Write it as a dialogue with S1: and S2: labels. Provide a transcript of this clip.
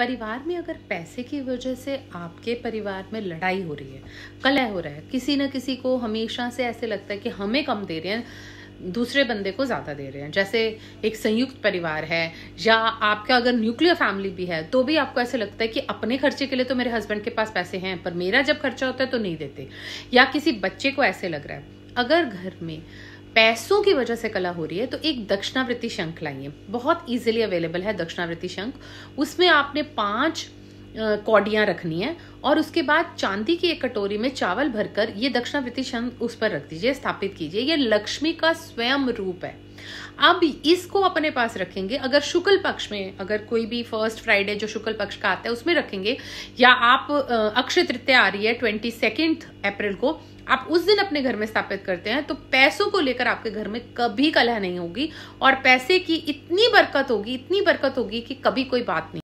S1: परिवार में अगर पैसे की वजह से आपके परिवार में लड़ाई हो रही है कलह हो रहा है किसी न किसी को हमेशा से ऐसे लगता है कि हमें कम दे रहे हैं दूसरे बंदे को ज़्यादा दे रहे हैं जैसे एक संयुक्त परिवार है या आपका अगर न्यूक्लियर फैमिली भी है तो भी आपको ऐसे लगता है कि अपने खर्चे के लिए तो मेरे हस्बैंड के पास पैसे हैं पर मेरा जब खर्चा होता है तो नहीं देते या किसी बच्चे को ऐसे लग रहा है अगर घर में पैसों की वजह से कला हो रही है तो एक दक्षिणावृत्ति शंख लाइए बहुत इजीली अवेलेबल है दक्षिणावृत्ति शंख उसमें आपने पांच कौडियाँ रखनी है और उसके बाद चांदी की एक कटोरी में चावल भरकर ये दक्षिणावृत्ति शंख उस पर रख दीजिए स्थापित कीजिए ये लक्ष्मी का स्वयं रूप है अब इसको अपने पास रखेंगे अगर शुक्ल पक्ष में अगर कोई भी फर्स्ट फ्राइडे जो शुक्ल पक्ष का आता है उसमें रखेंगे या आप अक्षय तृतीया आ रही है ट्वेंटी सेकेंड अप्रैल को आप उस दिन अपने घर में स्थापित करते हैं तो पैसों को लेकर आपके घर में कभी कलह नहीं होगी और पैसे की इतनी बरकत होगी इतनी बरकत होगी कि कभी कोई बात नहीं